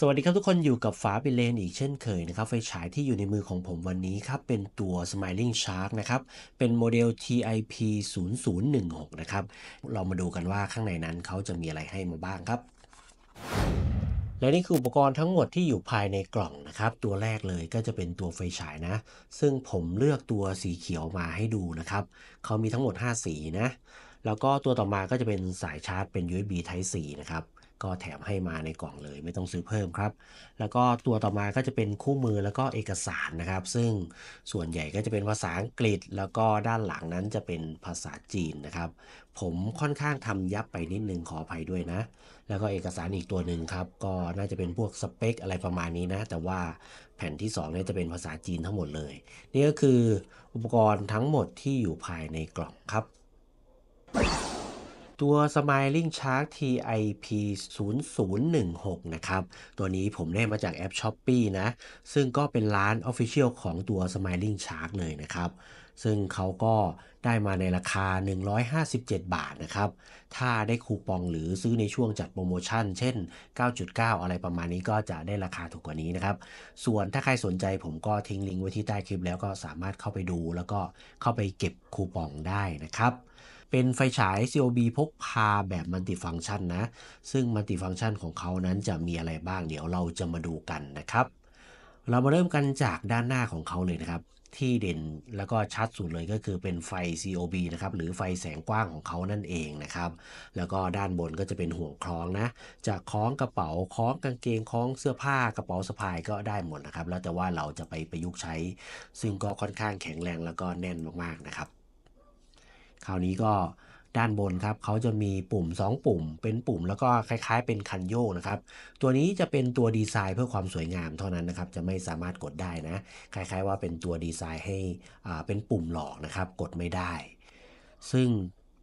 สวัสดีครับทุกคนอยู่กับฝาเป็นเลน อีกเช่นเคยนะครับ ไฟฉายที่อยู่ในมือของผมวันนี้ครับเป็นตัว Smiling Shark นะครับเป็นโมเดล TIP 0016 นะครับ เรามาดูกันว่าข้างในนั้นเขาจะมีอะไรให้มาบ้างครับ และนี่คืออุปกรณ์ทั้งหมดที่อยู่ภายในกล่องนะครับตัวแรกเลยก็จะเป็นตัวไฟฉายนะ ซึ่งผมเลือกตัวสีเขียวมาให้ดูนะครับเขามีทั้งหมด 5 สีนะ แล้วก็ตัวต่อมาก็จะเป็นสายชาร์จเป็น USB Type C นะครับก็แถมให้มาในกล่องเลยไม่ต้องซื้อเพิ่มครับ แล้วก็ตัวต่อมาก็จะเป็นคู่มือแล้วก็เอกสารนะครับ ซึ่งส่วนใหญ่ก็จะเป็นภาษาอังกฤษ แล้วก็ด้านหลังนั้นจะเป็นภาษาจีนนะครับ ผมค่อนข้างทำยับไปนิดนึงขออภัยด้วยนะ แล้วก็เอกสารอีกตัวหนึ่งครับ ก็น่าจะเป็นพวกสเปค อะไรประมาณนี้นะ แต่ว่าแผ่นที่2นี่จะเป็นภาษาจีนทั้งหมดเลยนี่ก็คืออุปกรณ์ทั้งหมดที่อยู่ภายในกล่องครับตัว Smiling Shark TIP 0016 นะครับ ตัวนี้ผมได้มาจากแอป s h อ p ป e นะ ซึ่งก็เป็นร้าน Official ของตัว Smiling Shark เลยนะครับ ซึ่งเขาก็ได้มาในราคา 157 บาทนะครับ ถ้าได้คูปองหรือซื้อในช่วงจัดโปรโมชั่น เช่น 9.9 อะไรประมาณนี้ก็จะได้ราคาถูกกว่านี้นะครับ ส่วนถ้าใครสนใจผมก็ทิ้งลิงก์ไว้ที่ใต้คลิปแล้วก็สามารถเข้าไปดู แล้วก็เข้าไปเก็บคูปองได้นะครับเป็นไฟฉาย COB พกพาแบบมัลติฟังก์ชันนะ ซึ่งมัลติฟังก์ชันของเขานั้นจะมีอะไรบ้างเดี๋ยวเราจะมาดูกันนะครับ เรามาเริ่มกันจากด้านหน้าของเขาเลยนะครับ ที่เด่นแล้วก็ชัดสุดเลยก็คือเป็นไฟ COB นะครับ หรือไฟแสงกว้างของเขานั่นเองนะครับ แล้วก็ด้านบนก็จะเป็นห่วงคล้องนะ จากคล้องกระเป๋า คล้องกางเกง คล้องเสื้อผ้า กระเป๋าสะพายก็ได้หมดนะครับ แล้วแต่ว่าเราจะไปประยุกต์ใช้ ซึ่งก็ค่อนข้างแข็งแรงแล้วก็แน่นมากๆนะครับคราวนี้ก็ด้านบนครับเขาจะมีปุ่ม 2 ปุ่ม เป็นปุ่มแล้วก็คล้าย ๆ เป็นคันโยกนะครับตัวนี้จะเป็นตัวดีไซน์เพื่อความสวยงามเท่านั้นนะครับจะไม่สามารถกดได้นะ คล้ายๆ ว่าเป็นตัวดีไซน์ให้เป็นปุ่มหลอกนะครับกดไม่ได้ ซึ่ง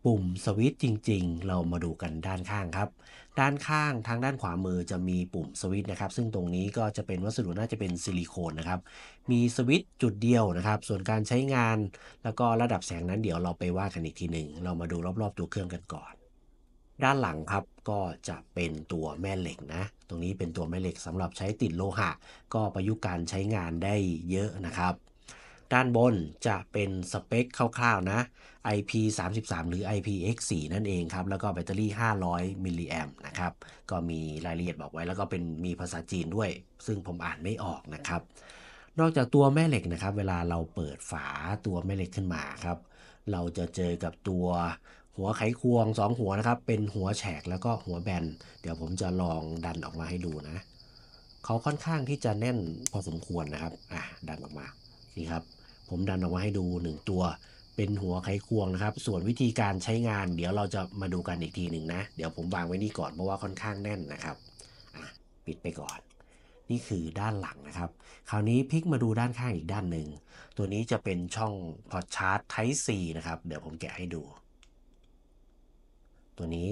ปุ่มสวิตช์จริง ๆ เรามาดูกันด้านข้างครับ ด้านข้างทางด้านขวามือจะมีปุ่มสวิตช์นะครับ ซึ่งตรงนี้ก็จะเป็นวัสดุน่าจะเป็นซิลิโคนนะครับ มีสวิตช์จุดเดียวนะครับ ส่วนการใช้งาน แล้วก็ระดับแสงนั้นเดี๋ยวเราไปว่ากันอีกทีหนึ่งเรามาดูรอบๆตัวเครื่องกันก่อน ด้านหลังครับก็จะเป็นตัวแม่เหล็กนะ ตรงนี้เป็นตัวแม่เหล็กสำหรับใช้ติดโลหะ ก็ประยุกต์การใช้งานได้เยอะนะครับด้านบนจะเป็นสเปค คร่าวๆนะ IP33 หรือ IPX4 นั่นเองครับแล้วก็แบตเตอรี่ 500มิลลิแอมป์นะครับ ก็มีรายละเอียดบอกไว้ แล้วก็เป็นมีภาษาจีนด้วย ซึ่งผมอ่านไม่ออกนะครับ นอกจากตัวแม่เหล็กนะครับ เวลาเราเปิดฝาตัวแม่เหล็กขึ้นมาครับ เราจะเจอกับตัวหัวไขควง 2 หัวนะครับ เป็นหัวแฉก แล้วก็หัวแบนเดี๋ยวผมจะลองดันออกมาให้ดูนะเขาค่อนข้างที่จะแน่นพอสมควรนะครับอ่ะดันออกมานี่ครับผมดันออกมาให้ดู 1 ตัว เป็นหัวไขควงนะครับ ส่วนวิธีการใช้งาน เดี๋ยวเราจะมาดูกันอีกทีหนึ่งนะเดี๋ยวผมวางไว้นี่ก่อนเพราะว่าค่อนข้างแน่นนะครับปิดไปก่อน นี่คือด้านหลังนะครับ คราวนี้พลิกมาดูด้านข้างอีกด้านหนึ่งตัวนี้จะเป็นช่องพอชาร์จ Type C นะครับ เดี๋ยวผมแกะให้ดู ตัวนี้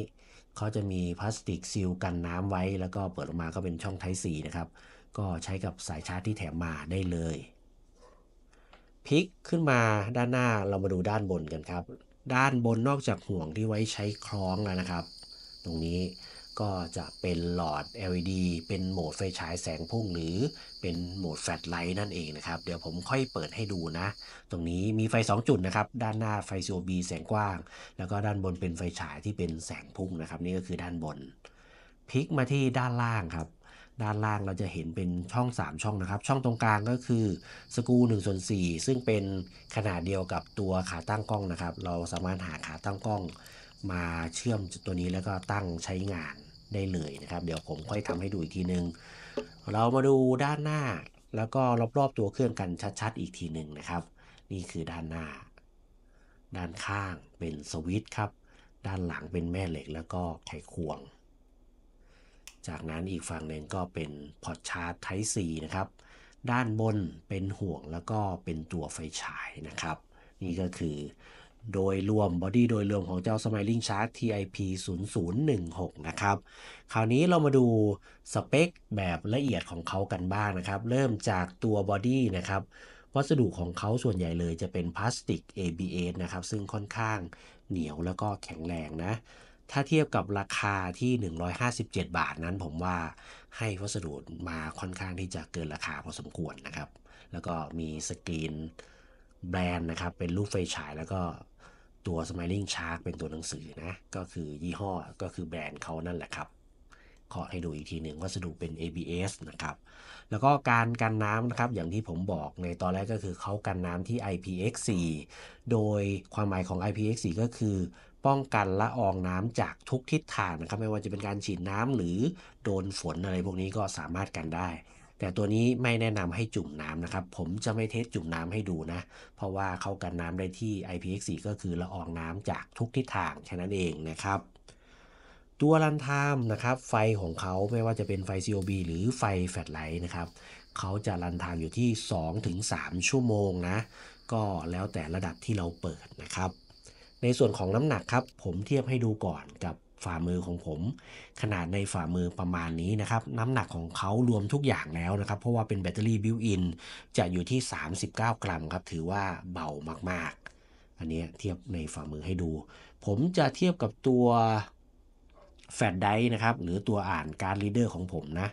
เขาจะมีพลาสติกซีลกันน้ำไว้ แล้วก็เปิดออกมาก็เป็นช่อง Type C นะครับก็ใช้กับสายชาร์จที่แถมมาได้เลยพลิกขึ้นมาด้านหน้าเรามาดูด้านบนกันครับ ด้านบนนอกจากห่วงที่ไว้ใช้คล้องแล้วนะครับ ตรงนี้ก็จะเป็นหลอด LED เป็นโหมดไฟฉายแสงพุ่งหรือเป็นโหมดแฟลชไลท์นั่นเองนะครับเดี๋ยวผมค่อยเปิดให้ดูนะ ตรงนี้มีไฟ 2 จุดนะครับด้านหน้าไฟ COB แสงกว้าง แล้วก็ด้านบนเป็นไฟฉายที่เป็นแสงพุ่งนะครับ นี่ก็คือด้านบน พลิกมาที่ด้านล่างครับด้านล่างเราจะเห็นเป็นช่อง 3 ช่องนะครับ ช่องตรงกลางก็คือสกู1ส่วน4ซึ่งเป็นขนาดเดียวกับตัวขาตั้งกล้องนะครับ เราสามารถหาขาตั้งกล้องมาเชื่อมตัวนี้แล้วก็ตั้งใช้งานได้เลยนะครับเดี๋ยวผมค่อยทำให้ดูอีกทีนึงเรามาดูด้านหน้าแล้วก็รอบๆตัวเครื่องกันชัดๆ อีกทีหนึ่งนะครับ นี่คือด้านหน้าด้านข้างเป็นสวิตช์ครับด้านหลังเป็นแม่เหล็ก แล้วก็ไขควงจากนั้นอีกฝั่งหนึ่งก็เป็นพอร์ตชาร์จไทป์นะครับ ด้านบนเป็นห่วงแล้วก็เป็นตัวไฟฉายนะครับ นี่ก็คือโดยรวมบอดี้โดยรวมของเจ้า Smiling Shark TIP 0016นะครับ คราวนี้เรามาดูสเปคแบบละเอียดของเขากันบ้างนะครับ เริ่มจากตัวบอดี้นะครับวัสดุของเขาส่วนใหญ่เลยจะเป็นพลาสติก ABS นะครับซึ่งค่อนข้างเหนียวแล้วก็แข็งแรงนะถ้าเทียบกับราคาที่ 157 บาทนั้น ผมว่าให้วัสดุมาค่อนข้างที่จะเกินราคาพอสมควรนะครับ แล้วก็มีสกรีนแบรนด์นะครับเป็นรูปไฟฉาย แล้วก็ตัว Smiling Shark เป็นตัวหนังสือนะก็คือยี่ห้อก็คือแบรนด์เขานั่นแหละครับ ขอให้ดูอีกทีหนึ่ง วัสดุเป็น ABS นะครับแล้วก็การกันน้ำนะครับอย่างที่ผมบอกในตอนแรกก็คือเขากันน้ำที่ IPX4 โดยความหมายของ IPX4 ก็คือป้องกันละอองน้ำจากทุกทิศทางนะครับ ไม่ว่าจะเป็นการฉีดน้ำหรือโดนฝนอะไรพวกนี้ก็สามารถกันได้ แต่ตัวนี้ไม่แนะนำให้จุ่มน้ำนะครับ ผมจะไม่เทสจุ่มน้ำให้ดูนะเพราะว่าเขากันน้ำได้ที่ IPX4 ก็คือละอองน้ำจากทุกทิศทางแค่นั้นเองนะครับ ตัวรันทามนะครับ ไฟของเขาไม่ว่าจะเป็นไฟ COB หรือไฟแฟลชไลท์นะครับเขาจะรันทามอยู่ที่ 2-3 ชั่วโมงนะ ก็แล้วแต่ระดับที่เราเปิดนะครับในส่วนของน้ำหนักครับผมเทียบให้ดูก่อนกับฝ่ามือของผม ขนาดในฝ่ามือประมาณนี้นะครับ น้ำหนักของเขารวมทุกอย่างแล้วนะครับ เพราะว่าเป็นแบตเตอรี่บิวอินจะอยู่ที่ 39 กรัมครับ ถือว่าเบามากๆ อันนี้เทียบในฝ่ามือให้ดู ผมจะเทียบกับตัวแฟดไดนะครับ หรือตัวอ่านการลีเดอร์ของผมนะ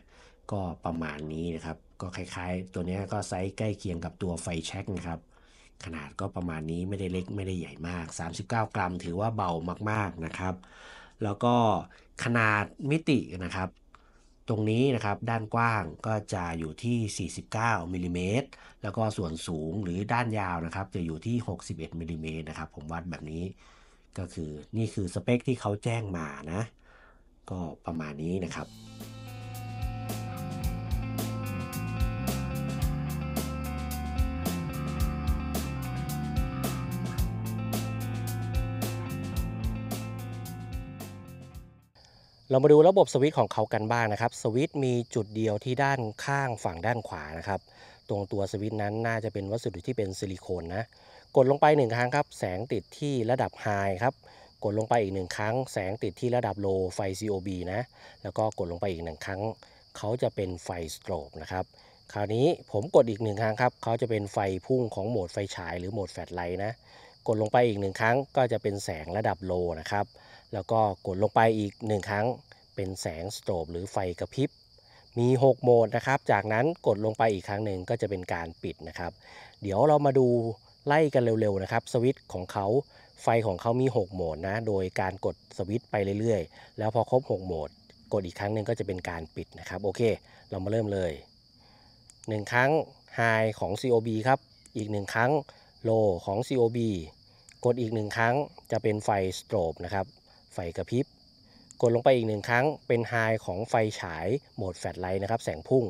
ก็ประมาณนี้นะครับ ก็คล้ายๆ ตัวนี้ก็ไซส์ใกล้เคียงกับตัวไฟแช็กนะครับขนาดก็ประมาณนี้ไม่ได้เล็กไม่ได้ใหญ่มาก 39 กรัม ถือว่าเบามาก ๆนะครับ แล้วก็ขนาดมิตินะครับ ตรงนี้นะครับด้านกว้างก็จะอยู่ที่ 49มิลิเมตรแล้วก็ส่วนสูงหรือด้านยาวนะครับ จะอยู่ที่ 61มิลิเมตรนะครับ ผมวัดแบบนี้ ก็คือนี่คือสเปคที่เขาแจ้งมานะ ก็ประมาณนี้นะครับเรามาดูระบบสวิตช์ของเขากันบ้างนะครับ สวิตช์มีจุดเดียวที่ด้านข้างฝั่งด้านขวานะครับ ตรงตัวสวิตช์นั้นน่าจะเป็นวัสดุที่เป็นซิลิโคนนะ กดลงไปหนึ่งครั้งครับ แสงติดที่ระดับไฮครับ กดลงไปอีกหนึ่งครั้ง แสงติดที่ระดับโลไฟ COB นะ แล้วก็กดลงไปอีกหนึ่งครั้ง เขาจะเป็นไฟสโตรบนะครับ คราวนี้ผมกดอีกหนึ่งครั้งครับ เขาจะเป็นไฟพุ่งของโหมดไฟฉาย หรือโหมดแฟลชไลท์นะ กดลงไปอีกหนึ่งครั้งก็จะเป็นแสงระดับโลนะครับแล้วก็กดลงไปอีก 1ครั้งเป็นแสงสโตรบหรือไฟกระพริบมี6โหมดนะครับจากนั้นกดลงไปอีกครั้งหนึ่งก็จะเป็นการปิดนะครับ เดี๋ยวเรามาดูไล่กันเร็วๆนะครับสวิตช์ของเขาไฟของเขามี 6โหมดนะ โดยการกดสวิตช์ไปเรื่อยๆ แล้วพอครบ6โหมด กดอีกครั้งหนึ่งก็จะเป็นการปิดนะครับ โอเค เรามาเริ่มเลย 1 ครั้ง High ของ COB ครับอีก1ครั้ง Low ของ COB กดอีก1ครั้งจะเป็นไฟสโตรบนะครับไฟกระพริบ กดลงไปอีกหนึ่งครั้งเป็นไฮของไฟฉายโหมดแฟลชไลท์นะครับแสงพุ่ง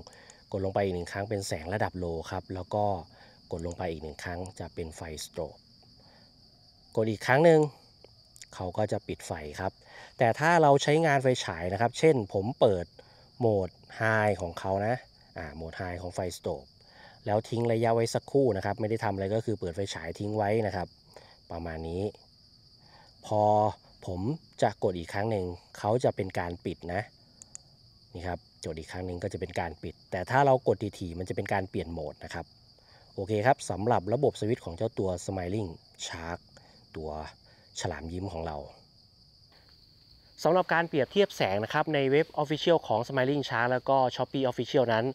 กดลงไปอีกหนึ่งครั้งเป็นแสงระดับโลครับ แล้วก็กดลงไปอีกหนึ่งครั้ง จะเป็นไฟสโตรบกดอีกครั้งหนึ่งเขาก็จะปิดไฟครับ แต่ถ้าเราใช้งานไฟฉายนะครับ เช่นผมเปิดโหมดไฮของเขานะอ่าโหมดไฮของไฟสโตรบแล้วทิ้งระยะไว้สักครู่นะครับ ไม่ได้ทำอะไรก็คือเปิดไฟฉายทิ้งไว้นะครับ ประมาณนี้ พอผมจะกดอีกครั้งหนึ่งเขาจะเป็นการปิดนะ นี่ครับ กดอีกครั้งหนึ่งก็จะเป็นการปิด แต่ถ้าเรากดทีๆ มันจะเป็นการเปลี่ยนโหมดนะครับ โอเคครับสำหรับระบบสวิตช์ของเจ้าตัว Smiling Shark ตัวฉลามยิ้มของเราสำหรับการเปรียบเทียบแสงนะครับในเว็บ Official ของ Smiling Shark แล้วก็ Shopee Official นั้น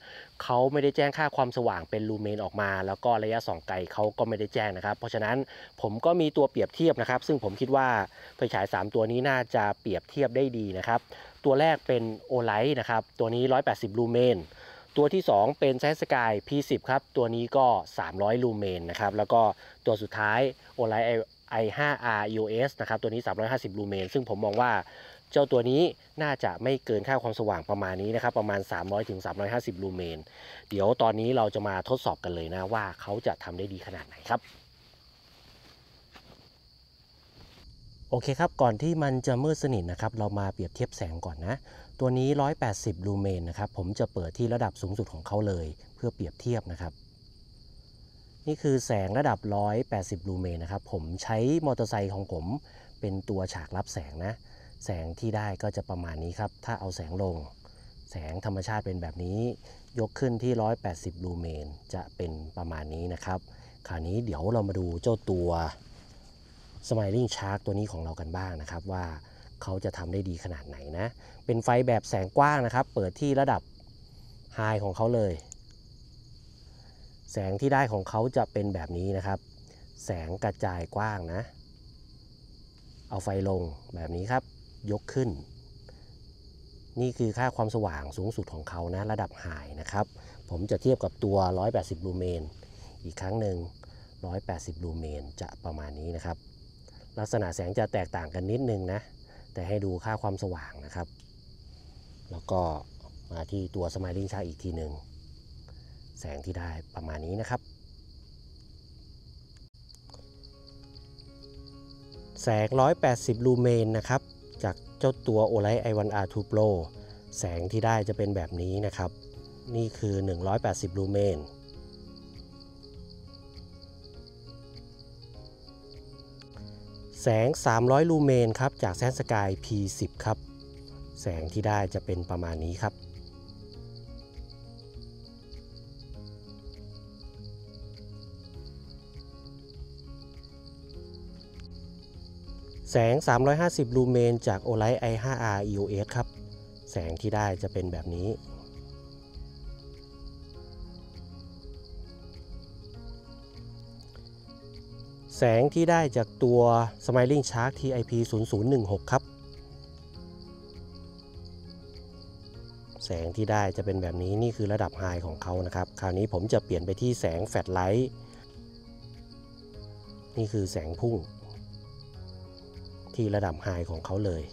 เขาไม่ได้แจ้งค่าความสว่างเป็นลูเมนออกมา แล้วก็ระยะส่องไกลเขาก็ไม่ได้แจ้งนะครับ เพราะฉะนั้นผมก็มีตัวเปรียบเทียบนะครับ ซึ่งผมคิดว่าไฟฉาย 3 ตัวนี้น่าจะเปรียบเทียบได้ดีนะครับ ตัวแรกเป็นโอไลท์นะครับตัวนี้ 180ลูเมนตัวที่ 2 เป็นแซสกาย P10 ครับตัวนี้ก็ 300ลูเมนนะครับแล้วก็ตัวสุดท้าย o l i ์ i5R EOS นะครับตัวนี้350ลูเมนซึ่งผมมองว่าเจ้าตัวนี้น่าจะไม่เกินค่าความสว่างประมาณนี้นะครับประมาณ300ถึง350 ลูเมน เดี๋ยวตอนนี้เราจะมาทดสอบกันเลยนะว่าเขาจะทำได้ดีขนาดไหนครับ โอเคครับก่อนที่มันจะมืดสนิทนะครับ เรามาเปรียบเทียบแสงก่อนนะ ตัวนี้ 180 ลูเมนนะครับผมจะเปิดที่ระดับสูงสุดของเขาเลยเพื่อเปรียบเทียบนะครับ นี่คือแสงระดับ 180 ลูเมนนะครับผมใช้มอเตอร์ไซค์ของผมเป็นตัวฉากรับแสงนะแสงที่ได้ก็จะประมาณนี้ครับ ถ้าเอาแสงลง แสงธรรมชาติเป็นแบบนี้ ยกขึ้นที่ 180ลูเมนจะเป็นประมาณนี้นะครับ คราวนี้เดี๋ยวเรามาดูเจ้าตัว Smiling Shark ตัวนี้ของเรากันบ้างนะครับ ว่าเขาจะทำได้ดีขนาดไหนนะ เป็นไฟแบบแสงกว้างนะครับ เปิดที่ระดับ High ของเขาเลย แสงที่ได้ของเขาจะเป็นแบบนี้นะครับ แสงกระจายกว้างนะ เอาไฟลงแบบนี้ครับยกขึ้น นี่คือค่าความสว่างสูงสุดของเขานะระดับหายนะครับ ผมจะเทียบกับตัว 180ลูเมน อีกครั้งหนึ่ง180ลูเมนจะประมาณนี้นะครับ ลักษณะแสงจะแตกต่างกันนิดนึงนะ แต่ให้ดูค่าความสว่างนะครับ แล้วก็มาที่ตัวสม i l i n g ชาอีกทีหนึ่งแสงที่ได้ประมาณนี้นะครับ แสง 180ลูเมนนะครับจากเจ้าตัว o l i g h t i1R 2 Pro แสงที่ได้จะเป็นแบบนี้นะครับ นี่คือ 180 ลูเมน แสง 300 ลูเมนครับ จากแซนสกาย P10 ครับ แสงที่ได้จะเป็นประมาณนี้ครับแสง 350 ลูเมน จาก o l i g h t i5r EOS ครับ แสงที่ได้จะเป็นแบบนี้ แสงที่ได้จากตัว Smiling Shark TIP 0016 ครับ แสงที่ได้จะเป็นแบบนี้ นี่คือระดับไฮของเขานะครับ คราวนี้ผมจะเปลี่ยนไปที่แสงแฟลชไลท์ นี่คือแสงพุ่งที่ระดับไฮของเขาเลย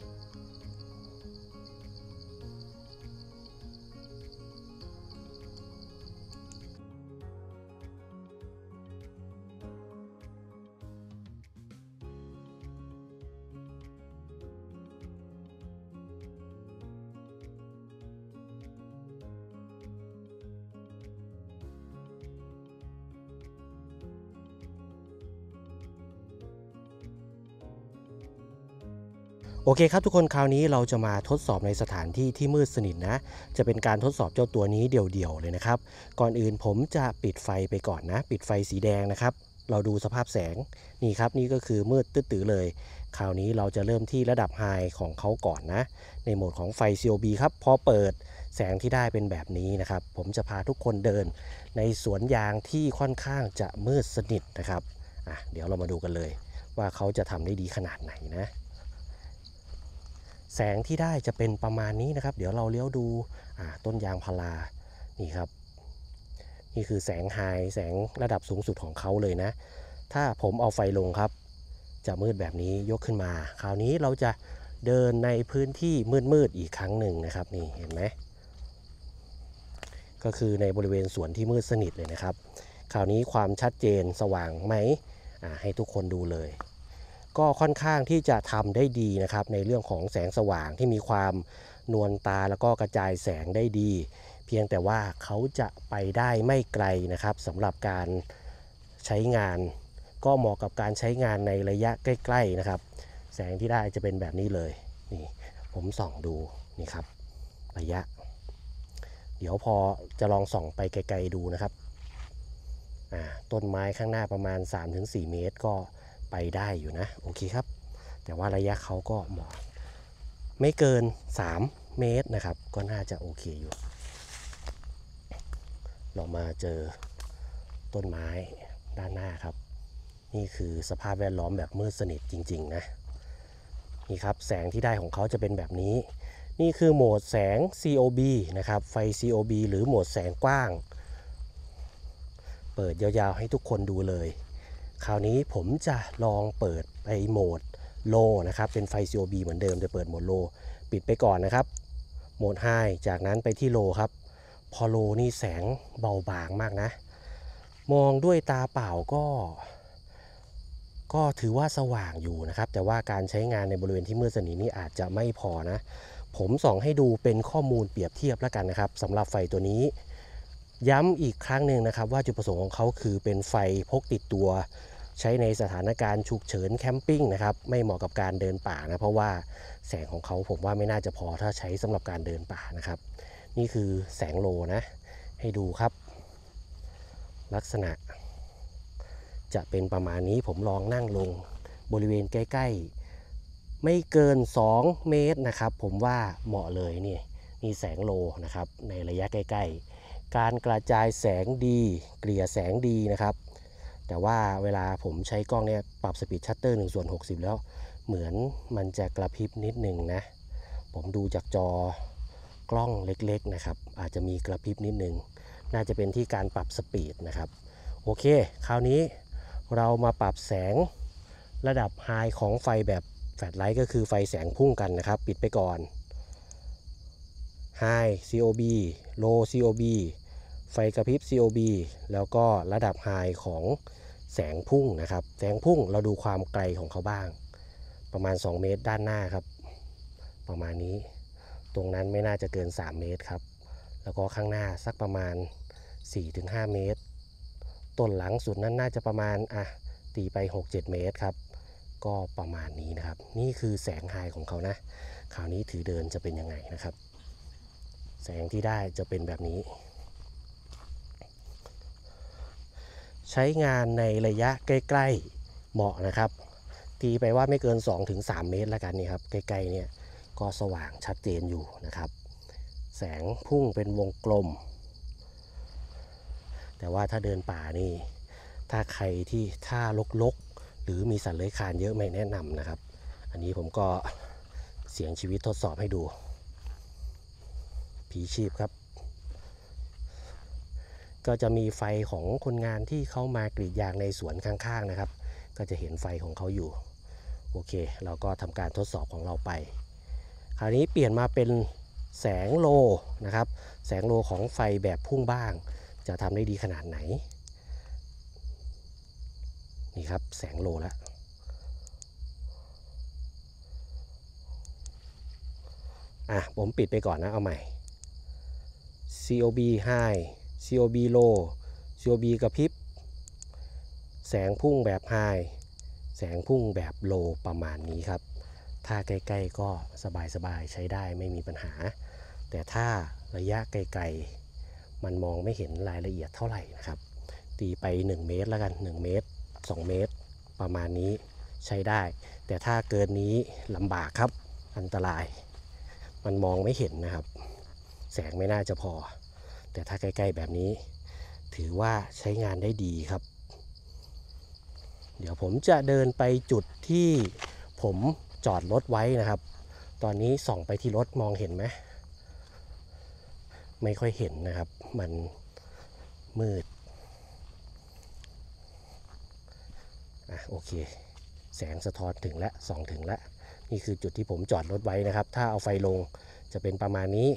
โอเคครับทุกคนคราวนี้เราจะมาทดสอบในสถานที่ที่ มืดสนิทนะจะเป็นการทดสอบเจ้าตัวนี้เดี่ยวๆเลยนะครับ ก่อนอื่นผมจะปิดไฟไปก่อนนะ ปิดไฟสีแดงนะครับ เราดูสภาพแสงนี่ครับนี่ก็คือมืดตื้อเลย คราวนี้เราจะเริ่มที่ระดับไฮของเขาก่อนนะ ในโหมดของไฟ COB ครับพอเปิดแสงที่ได้เป็นแบบนี้นะครับผมจะพาทุกคนเดิน ในสวนยางที่ค่อนข้างจะมืดสนิทนะครับอ่ะเดี๋ยวเรามาดูกันเลยว่าเขาจะทำได้ดีขนาดไหนนะแสงที่ได้จะเป็นประมาณนี้นะครับ เดี๋ยวเราเลี้ยวดูต้นยางพารานี่ครับ นี่คือแสงไฮแสงระดับสูงสุดของเขาเลยนะ ถ้าผมเอาไฟลงครับ จะมืดแบบนี้ยกขึ้นมา คราวนี้เราจะเดินในพื้นที่มืดๆอีกครั้งหนึ่งนะครับนี่เห็นไหมก็คือในบริเวณสวนที่มืดสนิทเลยนะครับ คราวนี้ความชัดเจนสว่างไหมให้ทุกคนดูเลยก็ค่อนข้างที่จะทำได้ดีนะครับ ในเรื่องของแสงสว่างที่มีความนวลตาแล้วก็กระจายแสงได้ดี เพียงแต่ว่าเขาจะไปได้ไม่ไกลนะครับสำหรับการใช้งานก็เหมาะกับการใช้งานในระยะใกล้ๆนะครับ แสงที่ได้จะเป็นแบบนี้เลย นี่ผมส่องดูนี่ครับระยะ เดี๋ยวพอจะลองส่องไปไกลๆดูนะครับ ต้นไม้ข้างหน้าประมาณ3-4 เมตรก็ไปได้อยู่นะ โอเคครับ แต่ว่าระยะเขาก็เหมาะไม่เกิน 3 เมตรนะครับ ก็น่าจะโอเคอยู่ เรามาเจอต้นไม้ด้านหน้าครับ นี่คือสภาพแวดล้อมแบบมืดสนิทจริงๆนะ นี่ครับแสงที่ได้ของเขาจะเป็นแบบนี้ นี่คือโหมดแสง COB นะครับ ไฟ COB หรือโหมดแสงกว้าง เปิดยาวๆให้ทุกคนดูเลยคราวนี้ผมจะลองเปิดไปโหมดโลนะครับเป็นไฟ COB เหมือนเดิมจะเปิดโหมดโล ปิดไปก่อนนะครับ โหมดไฮจากนั้นไปที่โลครับ พอโลนี่แสงเบาบางมากนะ มองด้วยตาเปล่าก็ ก็ถือว่าสว่างอยู่นะครับ แต่ว่าการใช้งานในบริเวณที่มืดสนิทนี่อาจจะไม่พอนะ ผมส่องให้ดูเป็นข้อมูลเปรียบเทียบแล้วกันนะครับสำหรับไฟตัวนี้ย้ำอีกครั้งหนึ่งนะครับว่าจุดประสงค์ของเขาคือเป็นไฟพกติดตัว ใช้ในสถานการณ์ฉุกเฉินแคมปิ้งนะครับ ไม่เหมาะกับการเดินป่านะ เพราะว่าแสงของเขาผมว่าไม่น่าจะพอถ้าใช้สำหรับการเดินป่านะครับ นี่คือแสงโลนะ ให้ดูครับ ลักษณะ จะเป็นประมาณนี้ผมลองนั่งลงบริเวณใกล้ๆ ไม่เกิน 2 เมตรนะครับผมว่าเหมาะเลยนี่นี่แสงโลนะครับในระยะใกล้ๆการกระจายแสงดีเกลี่ยแสงดีนะครับ แต่ว่าเวลาผมใช้กล้องเนี่ยปรับสปีดชัตเตอร์1ส่วน60 แล้วเหมือนมันจะกระพริบนิดหนึ่งนะ ผมดูจากจอกล้องเล็กๆนะครับ อาจจะมีกระพริบนิดหนึ่ง น่าจะเป็นที่การปรับสปีดนะครับ โอเคคราวนี้เรามาปรับแสงระดับไฮของไฟแบบแฟลชไลท์ก็คือไฟแสงพุ่งกันนะครับ ปิดไปก่อน High COB Low COB ไฟกระพริบ COB แล้วก็ระดับไฮของแสงพุ่งนะครับ แสงพุ่งเราดูความไกลของเขาบ้าง ประมาณ 2 เมตรด้านหน้าครับ ประมาณนี้ ตรงนั้นไม่น่าจะเกิน 3 เมตรครับ แล้วก็ข้างหน้าสักประมาณ 4-5 เมตร ต้นหลังสุดนั้นน่าจะประมาณอ่ะตีไป6-7 เมตรครับ ก็ประมาณนี้นะครับ นี่คือแสงไฮของเขานะคราวนี้ถือเดินจะเป็นยังไงนะครับ แสงที่ได้จะเป็นแบบนี้ใช้งานในระยะใกล้ๆ เหมาะนะครับ ตีไปว่าไม่เกิน 2-3 เมตรแล้วกันนี่ครับ ใกล้ๆ เนี่ยก็สว่างชัดเจนอยู่นะครับ แสงพุ่งเป็นวงกลม แต่ว่าถ้าเดินป่านี่ ถ้าใครที่ท่าลกๆ หรือมีสัตว์เลื้อยคานเยอะไม่แนะนำนะครับ อันนี้ผมก็เสียงชีวิตทดสอบให้ดู ผีชีพครับก็จะมีไฟของคนงานที่เขามากรีดยางในสวนข้างๆนะครับ ก็จะเห็นไฟของเขาอยู่ โอเค เราก็ทำการทดสอบของเราไป คราวนี้เปลี่ยนมาเป็นแสงโลนะครับ แสงโลของไฟแบบพุ่งบ้าง จะทำได้ดีขนาดไหน นี่ครับแสงโลแล้วอ่ะ ผมปิดไปก่อนนะ เอาใหม่ COB high COB low COB กระพริบ แสงพุ่งแบบไฮแสงพุ่งแบบโลประมาณนี้ครับ ถ้าใกล้ ๆ ก็สบาย ๆ ใช้ได้ไม่มีปัญหา แต่ถ้าระยะไกล ๆ มันมองไม่เห็นรายละเอียดเท่าไหร่นะครับ ตีไป 1 เมตรแล้วกัน 1 เมตร 2 เมตร ประมาณนี้ใช้ได้ แต่ถ้าเกินนี้ลำบากครับอันตราย มันมองไม่เห็นนะครับ แสงไม่น่าจะพอแต่ถ้าใกล้ๆแบบนี้ ถือว่าใช้งานได้ดีครับ เดี๋ยวผมจะเดินไปจุดที่ผมจอดรถไว้นะครับ ตอนนี้ส่องไปที่รถมองเห็นไหม ไม่ค่อยเห็นนะครับ มันมืดอ่ะโอเค แสงสะท้อนถึงแล้วส่องถึงแล้ว นี่คือจุดที่ผมจอดรถไว้นะครับ ถ้าเอาไฟลงจะเป็นประมาณนี้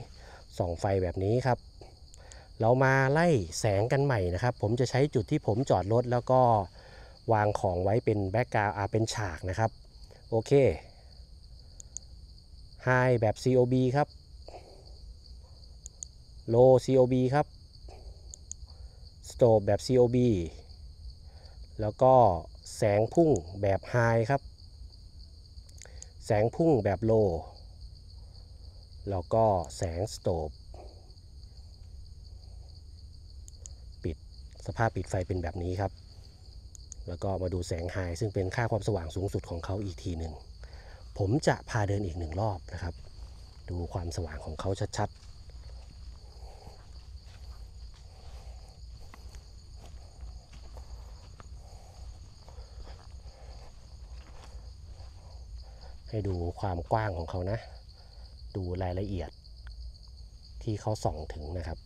ส่อง ไฟแบบนี้ครับเรามาไล่แสงกันใหม่นะครับ ผมจะใช้จุดที่ผมจอดรถ แล้วก็วางของไว้เป็นแบ็กกราวด์เป็นฉากนะครับ โอเคไฮแบบ COB ครับโล COB ครับสโตบแบบ COB แล้วก็แสงพุ่งแบบไฮครับ แสงพุ่งแบบโลแล้วก็แสงสโตบสภาพปิดไฟเป็นแบบนี้ครับ แล้วก็มาดูแสงไฮซึ่งเป็นค่าความสว่างสูงสุดของเขาอีกทีหนึ่ง ผมจะพาเดินอีกหนึ่งรอบนะครับ ดูความสว่างของเขาชัดๆ ให้ดูความกว้างของเขานะ ดูรายละเอียดที่เขาส่องถึงนะครับ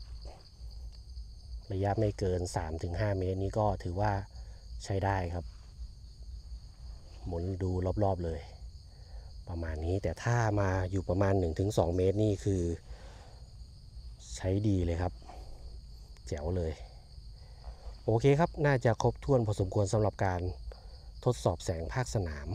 ระยะไม่เกิน 3-5 เมตรนี้ก็ถือว่าใช้ได้ครับ หมุนดูรอบๆเลย ประมาณนี้ แต่ถ้ามาอยู่ประมาณ 1-2 เมตรนี่คือ ใช้ดีเลยครับแจ๋วเลย โอเคครับ น่าจะครบถ้วนพอสมควรสำหรับการทดสอบแสงภาคสนาม